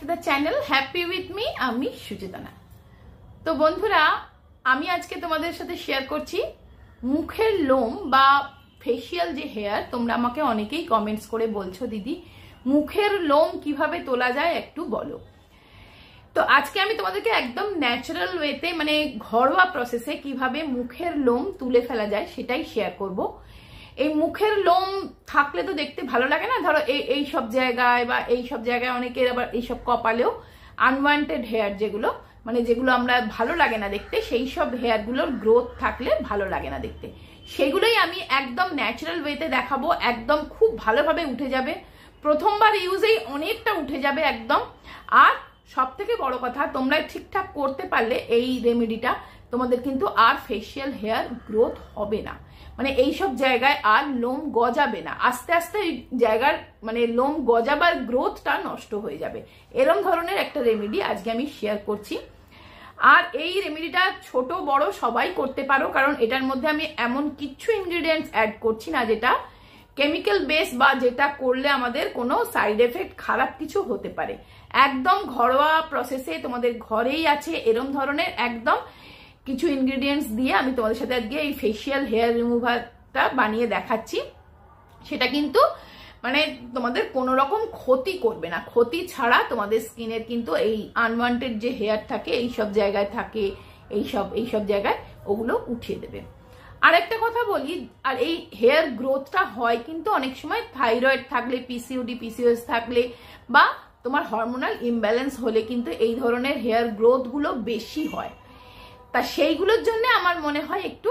two the channel happy with me আমি সুচেতনা তো বন্ধুরা আমি আজকে তোমাদের সাথে শেয়ার করছি মুখের লোম বা ফেসিয়াল যে হেয়ার তোমরা আমাকে অনেকেই কমেন্টস করে বলছো দিদি মুখের লোম কিভাবে তোলা যায় একটু বলো তো আজকে আমি তোমাদেরকে একদম ন্যাচারাল ওয়েতে মানে ঘরোয়া প্রসেসে কিভাবে মুখের লোম তুলে ফেলা যায় সেটাই শেয়ার করবো এই মুখের লোম থাকলে তো দেখতে ভালো লাগে না ধরো এই এই সব জায়গায় বা এই সব জায়গায় অনেকের আবার এইসব কপালেও আনওয়ান্টেড হেয়ার যেগুলো মানে যেগুলো আমরা ভালো লাগে না দেখতে সেই সব হেয়ারগুলোর গ্রোথ থাকলে ভালো লাগে না দেখতে সেগুলোই আমি একদম ন্যাচারাল ওয়েতে দেখাবো একদম খুব ভালোভাবে উঠে যাবে প্রথমবার ইউজেই অনেকটা উঠে যাবে একদম আর সব থেকে বড় কথা তোমরা ঠিকঠাক করতে পারলে এই রেমেডিটা তোমাদের কিন্তু আর ফেসিয়াল হেয়ার গ্রোথ হবে না মানে এইসব জায়গায় আর লোম গজাবে না আস্তে আস্তে জায়গার মানে লোম গজাবার গ্রোথটা নষ্ট হয়ে যাবে এরম ধরনের একটা রেমেডি আজকে আমি শেয়ার করছি আর এই রেমেডিটা ছোট বড় সবাই করতে পারো কারণ এটার মধ্যে আমি এমন কিছু ইনগ্রিডিয়েন্টস অ্যাড করছি না যেটা কেমিক্যাল বেস বা যেটা করলে আমাদের কোনো সাইড এফেক্ট খারাপ কিছু হতে পারে একদম ঘরোয়া প্রসেসে তোমাদের ঘরেই আছে এরম ধরনের একদম কিছু ইনগ্রিডিয়েন্টস দিয়ে আমি তোমাদের সাথে আজকে এই ফেসিয়াল হেয়ার রিমুভারটা বানিয়ে দেখাচ্ছি সেটা কিন্তু মানে তোমাদের কোনো রকম ক্ষতি করবে না ক্ষতি ছাড়া তোমাদের স্কিনের কিন্তু এই আনওয়ান্টেড যে হেয়ার থাকে এই সব জায়গায় থাকে এই সব এই সব জায়গায় ওগুলো উঠিয়ে দেবে আর একটা কথা বলি আর এই হেয়ার গ্রোথটা হয় কিন্তু অনেক সময় থাইরয়েড থাকলে পিসিওডি পিসিওএস থাকলে বা তোমার হরমোনাল ইমব্যালেন্স হলে কিন্তু এই ধরনের হেয়ার গ্রোথগুলো বেশি হয় তা সেইগুলোর জন্য আমার মনে হয় একটু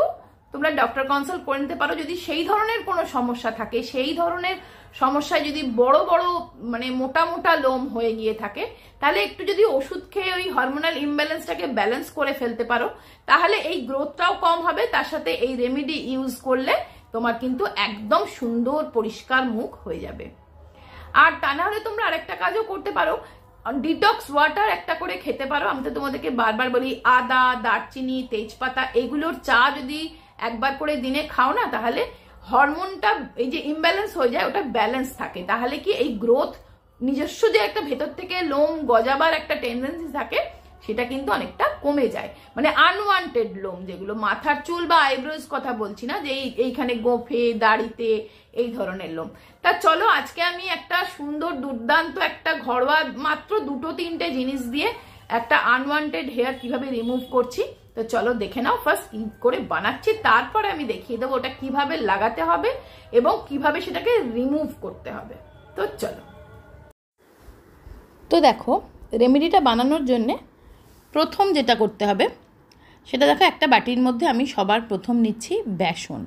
তোমরা ডক্টর কনসাল্ট করে নিতে পারো যদি সেই ধরনের কোনো সমস্যা থাকে সেই ধরনের সমস্যায় যদি বড় বড় মানে মোটা মোটা লোম হয়ে গিয়ে থাকে তাহলে একটু যদি ওষুধ খেয়ে ওই হরমোনাল ইমব্যালেন্সটাকে ব্যালেন্স করে ফেলতে পারো তাহলে এই গ্রোথটাও কম হবে তার সাথে এই রেমেডি ইউজ করলে তোমার কিন্তু একদম সুন্দর পরিষ্কার মুখ হয়ে যাবে আর তা না হলে তোমরা আরেকটা কাজও করতে পারো ডিটক্স ওয়াটার একটা করে খেতে পারো আমি তো তোমাদেরকে বারবার বলি আদা দারচিনি তেজপাতা এগুলোর চা যদি একবার করে দিনে খাও না তাহলে হরমোনটা এই যে ইমব্যালেন্স হয়ে যায় ওটা ব্যালেন্স থাকে তাহলে কি এই গ্রোথ নিজস্ব যে একটা ভেতর থেকে লোম গজাবার একটা টেন্ডেন্সি থাকে সেটা কিন্তু অনেকটা কমে যায় মানে আনওয়ান্টেড লোম যেগুলো মাথার চুল বা আইব্রোজ কথা বলছি না যে এইখানে গোফে দাড়িতে এই ধরনের লোম তা চলো আজকে আমি একটা সুন্দর দুর্দান্ত একটা ঘরোয়া মাত্র দুটো তিনটে জিনিস দিয়ে একটা আনওয়ান্টেড হেয়ার কিভাবে রিমুভ করছি তো চলো দেখে নাও ফার্স্ট কি করে বানাচ্ছি তারপরে আমি দেখিয়ে দেবো ওটা কিভাবে লাগাতে হবে এবং কিভাবে সেটাকে রিমুভ করতে হবে তো চলো তো দেখো রেমেডিটা বানানোর জন্যে প্রথম যেটা করতে হবে সেটা দেখো একটা বাটির মধ্যে আমি সবার প্রথম নিচ্ছি বেসন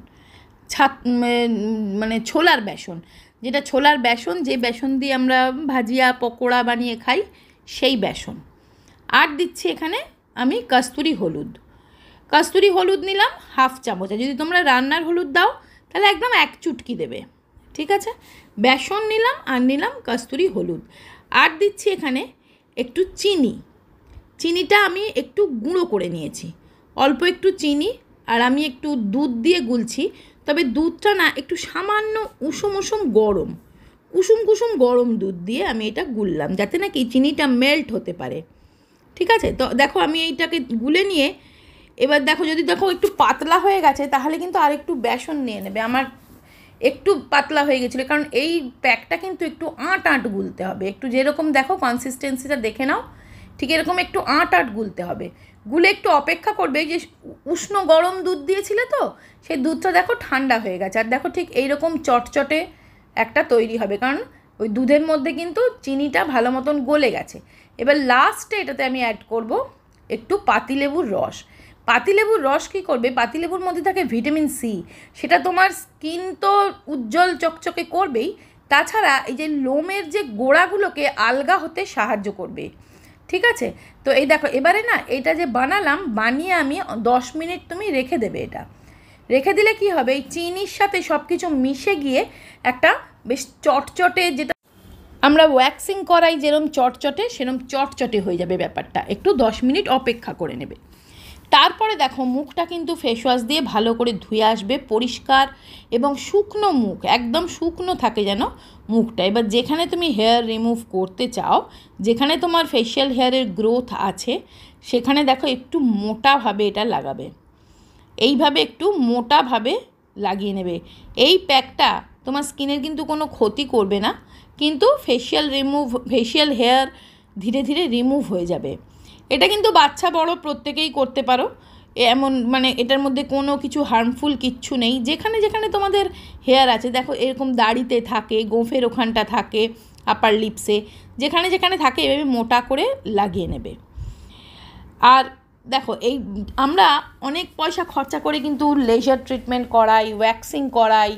ছাত মানে ছোলার বেসন যেটা ছোলার বেসন যে বেসন দিয়ে আমরা ভাজিয়া পকোড়া বানিয়ে খাই সেই বেসন আর দিচ্ছি এখানে আমি কস্তুরি হলুদ কস্তুরি হলুদ নিলাম হাফ চামচ যদি তোমরা রান্নার হলুদ দাও তাহলে একদম এক চুটকি দেবে ঠিক আছে বেসন নিলাম আর নিলাম কস্তুরি হলুদ আর দিচ্ছি এখানে একটু চিনি চিনিটা আমি একটু গুঁড়ো করে নিয়েছি অল্প একটু চিনি আর আমি একটু দুধ দিয়ে গুলছি তবে দুধটা না একটু সামান্য উষুম উষুম গরম উষুম কুসুম গরম দুধ দিয়ে আমি এটা গুললাম যাতে নাকি চিনিটা মেল্ট হতে পারে ঠিক আছে তো দেখো আমি এইটাকে গুলে নিয়ে এবার দেখো যদি দেখো একটু পাতলা হয়ে গেছে তাহলে কিন্তু আর একটু বেসন নিয়ে নেবে আমার একটু পাতলা হয়ে গেছিলো কারণ এই প্যাকটা কিন্তু একটু আঁট আঁট গুলতে হবে একটু যেরকম দেখো কনসিস্টেন্সিটা দেখে নাও ঠিক এরকম একটু আট আট গুলতে হবে গুলে একটু অপেক্ষা করবে যে উষ্ণ গরম দুধ দিয়েছিলে তো সেই দুধটা দেখো ঠান্ডা হয়ে গেছে আর দেখো ঠিক এইরকম চটচটে একটা তৈরি হবে কারণ ওই দুধের মধ্যে কিন্তু চিনিটা ভালো মতন গলে গেছে এবার লাস্টে এটাতে আমি অ্যাড করব একটু পাতিলেবুর রস পাতিলেবুর রস কী করবে পাতিলেবুর মধ্যে থাকে ভিটামিন সি সেটা তোমার স্কিন তো উজ্জ্বল চকচকে করবেই তাছাড়া এই যে লোমের যে গোড়াগুলোকে আলগা হতে সাহায্য করবে ঠিক আছে তো এই দেখো এবারে না এটা যে বানালাম বানিয়ে আমি দশ মিনিট তুমি রেখে দেবে এটা রেখে দিলে কি হবে এই চিনির সাথে সব কিছু মিশে গিয়ে একটা বেশ চটচটে যেটা আমরা ওয়্যাক্সিং করাই যেরম চটচটে সেরম চটচটে হয়ে যাবে ব্যাপারটা একটু দশ মিনিট অপেক্ষা করে নেবে তারপরে দেখো মুখটা কিন্তু ফেসওয়াশ দিয়ে ভালো করে ধুয়ে আসবে পরিষ্কার এবং শুকনো মুখ একদম শুকনো থাকে যেন মুখটা এবার যেখানে তুমি হেয়ার রিমুভ করতে চাও যেখানে তোমার ফেশিয়াল হেয়ারের গ্রোথ আছে সেখানে দেখো একটু মোটাভাবে এটা লাগাবে এইভাবে একটু মোটাভাবে লাগিয়ে নেবে এই প্যাকটা তোমার স্কিনের কিন্তু কোনো ক্ষতি করবে না কিন্তু ফেশিয়াল রিমুভ ফেসিয়াল হেয়ার ধীরে ধীরে রিমুভ হয়ে যাবে এটা কিন্তু বাচ্চা বড় প্রত্যেকেই করতে পারো এমন মানে এটার মধ্যে কোনো কিছু হার্মফুল কিচ্ছু নেই যেখানে যেখানে তোমাদের হেয়ার আছে দেখো এরকম দাড়িতে থাকে গোঁফের ওখানটা থাকে আপার লিপসে যেখানে যেখানে থাকে এভাবে মোটা করে লাগিয়ে নেবে আর দেখো এই আমরা অনেক পয়সা খরচা করে কিন্তু লেজার ট্রিটমেন্ট করাই ওয়্যাক্সিং করাই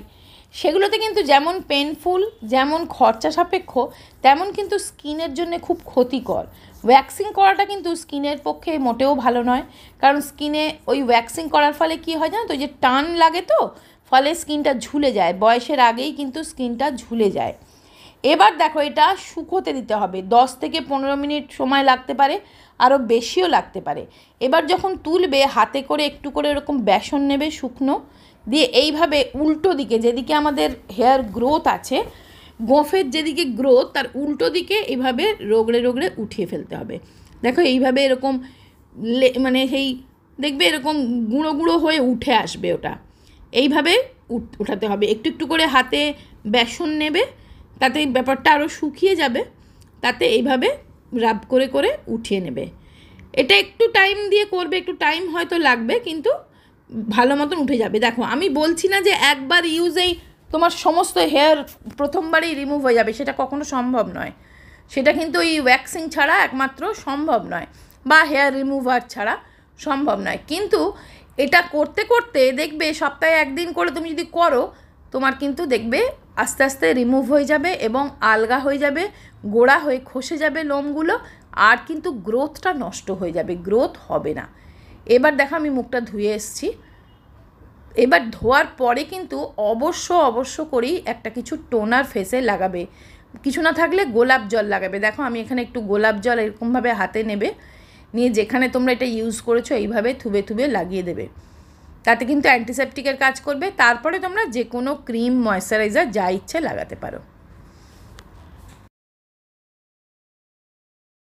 সেগুলোতে কিন্তু যেমন পেনফুল যেমন খরচা সাপেক্ষ তেমন কিন্তু স্কিনের জন্য খুব ক্ষতিকর ওয়্যাক্সিং করাটা কিন্তু স্কিনের পক্ষে মোটেও ভালো নয় কারণ স্কিনে ওই ওয়্যাক্সিং করার ফলে কি হয় জানো তো যে টান লাগে তো ফলে স্কিনটা ঝুলে যায় বয়সের আগেই কিন্তু স্কিনটা ঝুলে যায় এবার দেখো এটা শুকোতে দিতে হবে 10 থেকে পনেরো মিনিট সময় লাগতে পারে আরও বেশিও লাগতে পারে এবার যখন তুলবে হাতে করে একটু করে এরকম বেসন নেবে শুকনো দিয়ে এইভাবে উল্টো দিকে যেদিকে আমাদের হেয়ার গ্রোথ আছে গোঁফের যেদিকে গ্রোথ তার উল্টো দিকে এইভাবে রোগড়ে রোগড়ে উঠিয়ে ফেলতে হবে দেখো এইভাবে এরকম মানে সেই দেখবে এরকম গুঁড়ো গুঁড়ো হয়ে উঠে আসবে ওটা এইভাবে উঠাতে হবে একটু একটু করে হাতে বেসন নেবে তাতে ব্যাপারটা আরও শুকিয়ে যাবে তাতে এইভাবে রাব করে করে উঠিয়ে নেবে এটা একটু টাইম দিয়ে করবে একটু টাইম হয়তো লাগবে কিন্তু ভালো মতন উঠে যাবে দেখো আমি বলছি না যে একবার ইউজেই তোমার সমস্ত হেয়ার প্রথমবারই রিমুভ হয়ে যাবে সেটা কখনো সম্ভব নয় সেটা কিন্তু এই ওয়্যাক্সিং ছাড়া একমাত্র সম্ভব নয় বা হেয়ার রিমুভার ছাড়া সম্ভব নয় কিন্তু এটা করতে করতে দেখবে সপ্তাহে একদিন করে তুমি যদি করো তোমার কিন্তু দেখবে আস্তে আস্তে রিমুভ হয়ে যাবে এবং আলগা হয়ে যাবে গোড়া হয়ে খসে যাবে লোমগুলো আর কিন্তু গ্রোথটা নষ্ট হয়ে যাবে গ্রোথ হবে না এবার দেখো আমি মুখটা ধুয়ে এসছি এবার ধোয়ার পরে কিন্তু অবশ্য অবশ্য করেই একটা কিছু টোনার ফেসে লাগাবে কিছু না থাকলে গোলাপ জল লাগাবে দেখো আমি এখানে একটু গোলাপ জল এরকমভাবে হাতে নেবে নিয়ে যেখানে তোমরা এটা ইউজ করেছো এইভাবে থুবে থুবে লাগিয়ে দেবে তাতে কিন্তু অ্যান্টিসেপটিকের কাজ করবে তারপরে তোমরা যে কোনো ক্রিম ময়শ্চারাইজার যা ইচ্ছে লাগাতে পারো